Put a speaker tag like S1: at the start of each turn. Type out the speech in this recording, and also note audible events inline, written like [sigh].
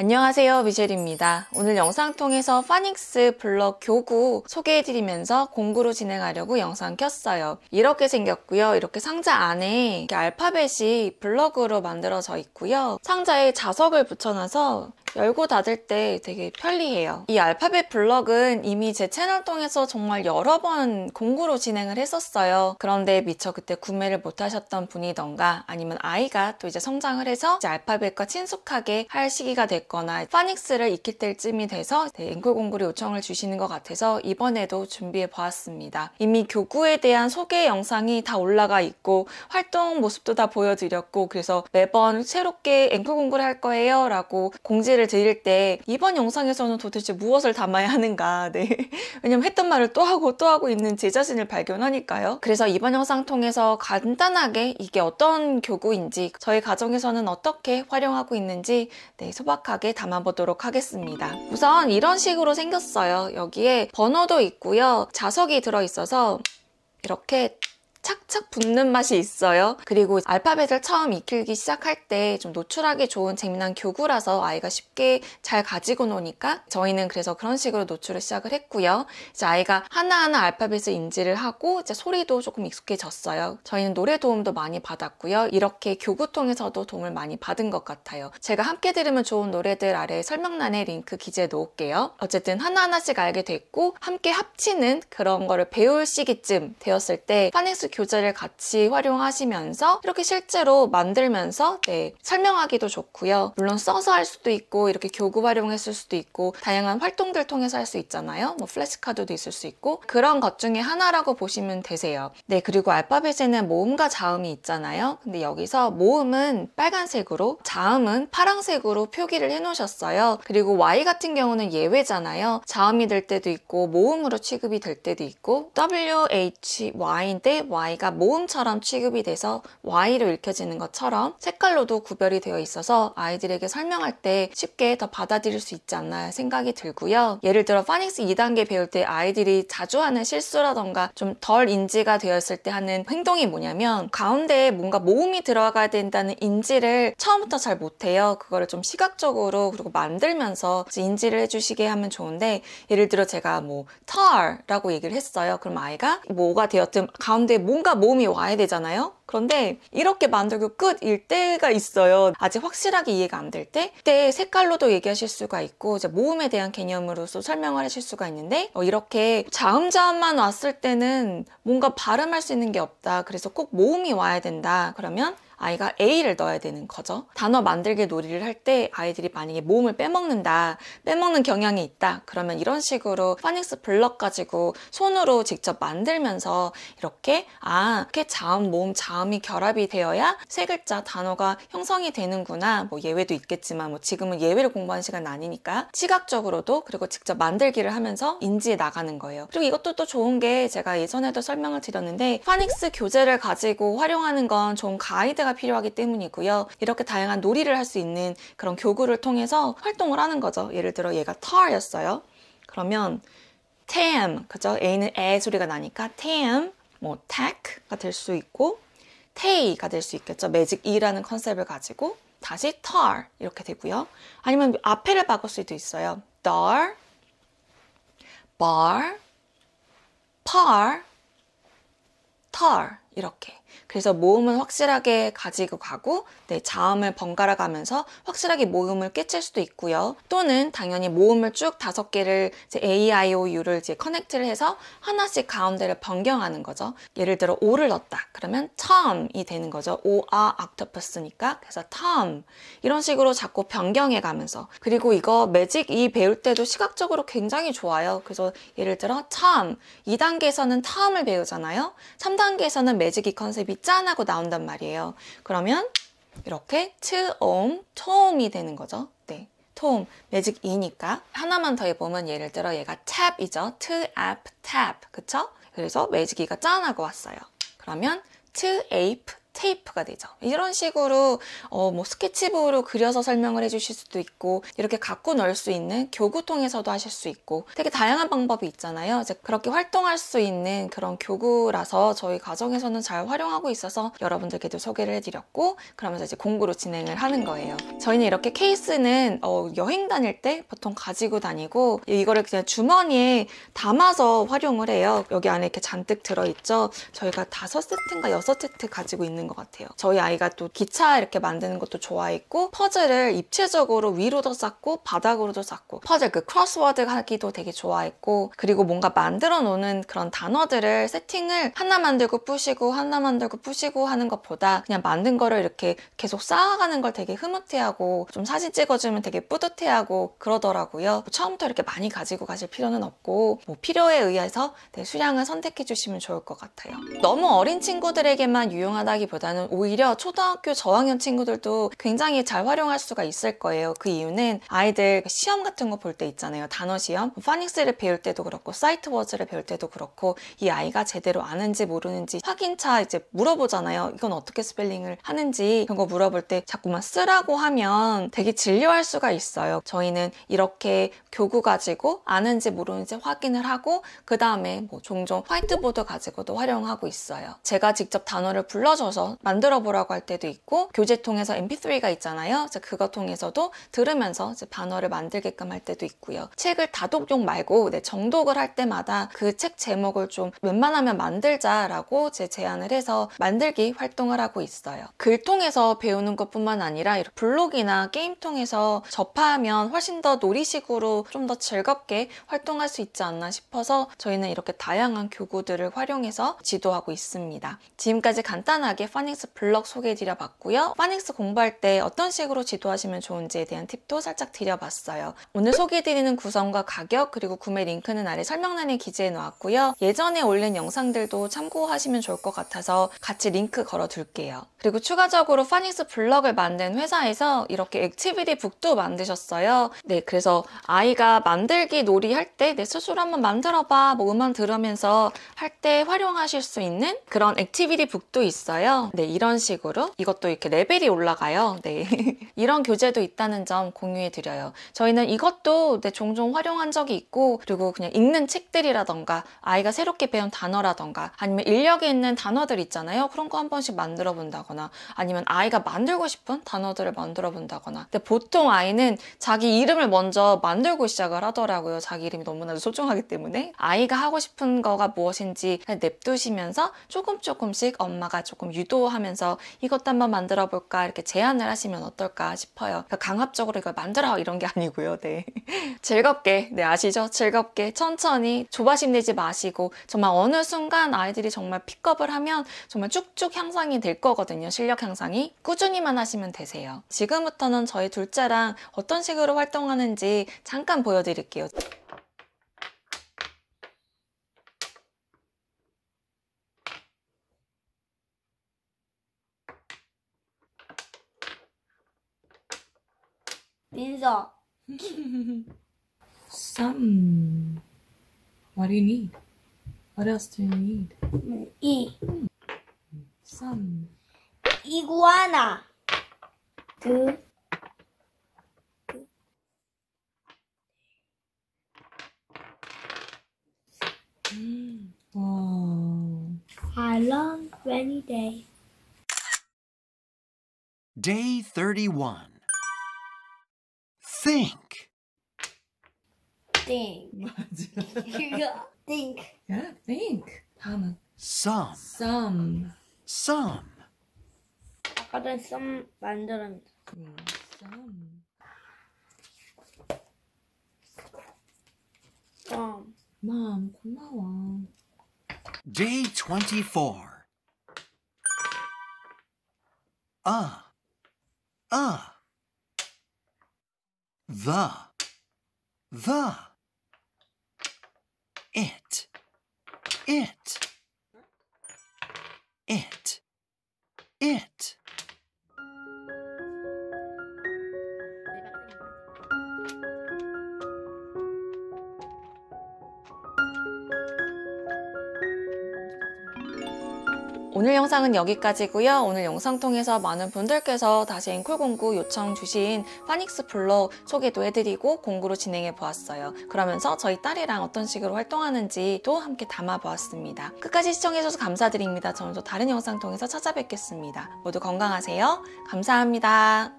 S1: 안녕하세요 미셸입니다. 오늘 영상 통해서 파닉스 블럭 교구 소개해드리면서 공구로 진행하려고 영상 켰어요. 이렇게 생겼고요. 이렇게 상자 안에 이렇게 알파벳이 블럭으로 만들어져 있고요. 상자에 자석을 붙여놔서 열고 닫을 때 되게 편리해요. 이 알파벳 블럭은 이미 제 채널 통해서 정말 여러 번 공구로 진행을 했었어요. 그런데 미처 그때 구매를 못하셨던 분이던가 아니면 아이가 또 이제 성장을 해서 이제 알파벳과 친숙하게 할 시기가 됐거나 파닉스를 익힐 때쯤이 돼서 네, 앵콜 공구를 요청을 주시는 것 같아서 이번에도 준비해 보았습니다. 이미 교구에 대한 소개 영상이 다 올라가 있고 활동 모습도 다 보여드렸고 그래서 매번 새롭게 앵콜 공구를 할 거예요 라고 공지를 메시를 드릴 때 이번 영상에서는 도대체 무엇을 담아야 하는가 [laughs] 네. 왜냐면 했던 말을 또 하고 또 하고 있는 제 자신을 발견하니까요 그래서 이번 영상 통해서 간단하게 이게 어떤 교구인지 저희 가정에서는 어떻게 활용하고 있는지 네, 소박하게 담아보도록 하겠습니다 우선 이런 식으로 생겼어요 여기에 번호도 있고요 자석이 들어있어서 이렇게 착착 붙는 맛이 있어요. 그리고 알파벳을 처음 익히기 시작할 때 좀 노출하기 좋은 재미난 교구라서 아이가 쉽게 잘 가지고 노니까 저희는 그래서 그런 식으로 노출을 시작을 했고요. 이제 아이가 하나하나 알파벳을 인지를 하고 이제 소리도 조금 익숙해졌어요. 저희는 노래 도움도 많이 받았고요. 이렇게 교구 통해서도 도움을 많이 받은 것 같아요. 제가 함께 들으면 좋은 노래들 아래 설명란에 링크 기재해 놓을게요. 어쨌든 하나하나씩 알게 됐고 함께 합치는 그런 거를 배울 시기쯤 되었을 때 파넥스 교재를 같이 활용하시면서 이렇게 실제로 만들면서 네, 설명하기도 좋고요. 물론 써서 할 수도 있고 이렇게 교구 활용했을 수도 있고 다양한 활동들 통해서 할 수 있잖아요. 뭐 플래시카드도 있을 수 있고 그런 것 중에 하나라고 보시면 되세요. 네 그리고 알파벳에는 모음과 자음이 있잖아요. 근데 여기서 모음은 빨간색으로 자음은 파란색으로 표기를 해놓으셨어요. 그리고 Y 같은 경우는 예외잖아요. 자음이 될 때도 있고 모음으로 취급이 될 때도 있고 W, H, Y인데 Y Y가 모음처럼 취급이 돼서 Y로 읽혀지는 것처럼 색깔로도 구별이 되어 있어서 아이들에게 설명할 때 쉽게 더 받아들일 수 있지 않나 생각이 들고요. 예를 들어 파닉스 2단계 배울 때 아이들이 자주 하는 실수라던가 좀 덜 인지가 되었을 때 하는 행동이 뭐냐면 가운데에 뭔가 모음이 들어가야 된다는 인지를 처음부터 잘 못해요. 그거를 좀 시각적으로 그리고 만들면서 인지를 해주시게 하면 좋은데 예를 들어 제가 뭐 t a 라고 얘기를 했어요. 그럼 아이가 뭐가 되었든 가운데 뭔가 몸이 와야 되잖아요. 그런데 이렇게 만들고 끝일 때가 있어요. 아직 확실하게 이해가 안 될때 그때 색깔로도 얘기하실 수가 있고 이제 모음에 대한 개념으로서 설명을 하실 수가 있는데 어, 이렇게 자음자음만 왔을 때는 뭔가 발음할 수 있는 게 없다. 그래서 꼭 모음이 와야 된다. 그러면 아이가 A를 넣어야 되는 거죠. 단어 만들기 놀이를 할 때 아이들이 만약에 모음을 빼먹는다, 빼먹는 경향이 있다. 그러면 이런 식으로 파닉스 블럭 가지고 손으로 직접 만들면서 이렇게 아, 이렇게 자음, 모음, 자음 자음이 결합이 되어야 세 글자 단어가 형성이 되는구나 뭐 예외도 있겠지만 뭐 지금은 예외를 공부하는 시간은 아니니까 시각적으로도 그리고 직접 만들기를 하면서 인지해 나가는 거예요 그리고 이것도 또 좋은 게 제가 예전에도 설명을 드렸는데 파닉스 교재를 가지고 활용하는 건 좋은 가이드가 필요하기 때문이고요 이렇게 다양한 놀이를 할 수 있는 그런 교구를 통해서 활동을 하는 거죠 예를 들어 얘가 tar였어요 그러면 tam 그죠? a는 에 소리가 나니까 tam 뭐 tac가 될 수 있고 테이가 될 수 있겠죠. 매직 이라는 컨셉을 가지고 다시 tar 이렇게 되고요. 아니면 앞에를 바꿀 수도 있어요. dar, bar, par, tar 이렇게. 그래서 모음은 확실하게 가지고 가고 네, 자음을 번갈아 가면서 확실하게 모음을 깨칠 수도 있고요. 또는 당연히 모음을 쭉 다섯 개를 A, I, O, U를 이제 커넥트를 해서 하나씩 가운데를 변경하는 거죠. 예를 들어 O를 넣었다. 그러면 처음이 되는 거죠. O, 아, 악토퍼스니까 그래서 텀 이런 식으로 자꾸 변경해 가면서 그리고 이거 매직 이 배울 때도 시각적으로 굉장히 좋아요. 그래서 예를 들어 처음 2단계에서는 텀을 배우잖아요. 3단계에서는 매 매직이 컨셉이 짠하고 나온단 말이에요. 그러면 이렇게 츠옴, 초음이 되는 거죠. 네. 톰, 매직 이니까 하나만 더 해보면 예를 들어 얘가 탭이죠. 트, 앱, 탭. 그쵸? 그래서 매직 이가 짠하고 왔어요. 그러면 트, 에이프, 테이프가 되죠. 이런 식으로 어뭐 스케치북으로 그려서 설명을 해주실 수도 있고 이렇게 갖고 넣을 수 있는 교구통에서도 하실 수 있고 되게 다양한 방법이 있잖아요. 이제 그렇게 활동할 수 있는 그런 교구라서 저희 가정에서는 잘 활용하고 있어서 여러분들께도 소개를 해드렸고 그러면서 이제 공구로 진행을 하는 거예요. 저희는 이렇게 케이스는 어 여행 다닐 때 보통 가지고 다니고 이거를 그냥 주머니에 담아서 활용을 해요. 여기 안에 이렇게 잔뜩 들어있죠. 저희가 다섯 세트인가 여섯 세트 가지고 있는 것 같아요. 저희 아이가 또 기차 이렇게 만드는 것도 좋아했고 퍼즐을 입체적으로 위로도 쌓고 바닥으로도 쌓고 퍼즐 그 크로스워드 하기도 되게 좋아했고 그리고 뭔가 만들어 놓는 그런 단어들을 세팅을 하나 만들고 부시고 하나 만들고 부시고 하는 것보다 그냥 만든 거를 이렇게 계속 쌓아가는 걸 되게 흐뭇해하고 좀 사진 찍어주면 되게 뿌듯해하고 그러더라고요. 처음부터 이렇게 많이 가지고 가실 필요는 없고 뭐 필요에 의해서 네, 수량을 선택해 주시면 좋을 것 같아요. 너무 어린 친구들에게만 유용하다기 느끼기보다는 오히려 초등학교 저학년 친구들도 굉장히 잘 활용할 수가 있을 거예요. 그 이유는 아이들 시험 같은 거 볼 때 있잖아요. 단어 시험, 파닉스를 뭐 배울 때도 그렇고 사이트 워즈를 배울 때도 그렇고 이 아이가 제대로 아는지 모르는지 확인차 이제 물어보잖아요. 이건 어떻게 스펠링을 하는지 그런 거 물어볼 때 자꾸만 쓰라고 하면 되게 진료할 수가 있어요. 저희는 이렇게 교구 가지고 아는지 모르는지 확인을 하고 그 다음에 뭐 종종 화이트보드 가지고도 활용하고 있어요. 제가 직접 단어를 불러줘서 들어서 만들어 보라고 할 때도 있고 교재 통해서 mp3가 있잖아요 그거 통해서도 들으면서 반어를 만들게끔 할 때도 있고요 책을 다독용 말고 네, 정독을 할 때마다 그 책 제목을 좀 웬만하면 만들자라고 제 제안을 해서 만들기 활동을 하고 있어요 글 통해서 배우는 것뿐만 아니라 블로그나 게임 통해서 접하면 훨씬 더 놀이식으로 좀 더 즐겁게 활동할 수 있지 않나 싶어서 저희는 이렇게 다양한 교구들을 활용해서 지도하고 있습니다 지금까지 간단하게 파닉스 블럭 소개해드려 봤고요. 파닉스 공부할 때 어떤 식으로 지도하시면 좋은지에 대한 팁도 살짝 드려봤어요. 오늘 소개해드리는 구성과 가격 그리고 구매 링크는 아래 설명란에 기재해 놓았고요. 예전에 올린 영상들도 참고하시면 좋을 것 같아서 같이 링크 걸어둘게요. 그리고 추가적으로 파닉스 블럭을 만든 회사에서 이렇게 액티비티 북도 만드셨어요. 네, 그래서 아이가 만들기 놀이 할 때 내 스스로 한번 만들어봐 뭐 음악 들으면서 할 때 활용하실 수 있는 그런 액티비티 북도 있어요. 네, 이런 식으로 이것도 이렇게 레벨이 올라가요. 네, [laughs] 이런 교재도 있다는 점 공유해드려요. 저희는 이것도 네, 종종 활용한 적이 있고 그리고 그냥 읽는 책들이라던가 아이가 새롭게 배운 단어라던가 아니면 인력이 있는 단어들 있잖아요. 그런 거 한 번씩 만들어 본다거나 아니면 아이가 만들고 싶은 단어들을 만들어 본다거나 근데 보통 아이는 자기 이름을 먼저 만들고 시작을 하더라고요. 자기 이름이 너무나도 소중하기 때문에 아이가 하고 싶은 거가 무엇인지 냅두시면서 조금 조금씩 엄마가 조금 유 유도하면서 이것도 한번 만들어 볼까 이렇게 제안을 하시면 어떨까 싶어요. 그러니까 강압적으로 이걸 만들어 이런 게 아니고요. 네. [laughs] 즐겁게, 네, 아시죠? 즐겁게 천천히 조바심 내지 마시고 정말 어느 순간 아이들이 정말 픽업을 하면 정말 쭉쭉 향상이 될 거거든요. 실력 향상이. 꾸준히만 하시면 되세요. 지금부터는 저희 둘째랑 어떤 식으로 활동하는지 잠깐 보여드릴게요. Minzo. Some. What do you need? What else do you need? E. Some. Iguana. Good. Wow. long rainy day. Day 31. Think. Think. [laughs] [laughs] think. Yeah, think. Some. some. Some. Some. 아까는 some 만들었는데. some. Mom. Mom, 고마워. Day 24. Uh. Uh the, the, it, it, it, it. 오늘 영상은 여기까지고요. 오늘 영상 통해서 많은 분들께서 다시 앵콜 공구 요청 주신 파닉스 블록 소개도 해드리고 공구로 진행해 보았어요. 그러면서 저희 딸이랑 어떤 식으로 활동하는지도 함께 담아 보았습니다. 끝까지 시청해주셔서 감사드립니다. 저는 또 다른 영상 통해서 찾아뵙겠습니다. 모두 건강하세요. 감사합니다.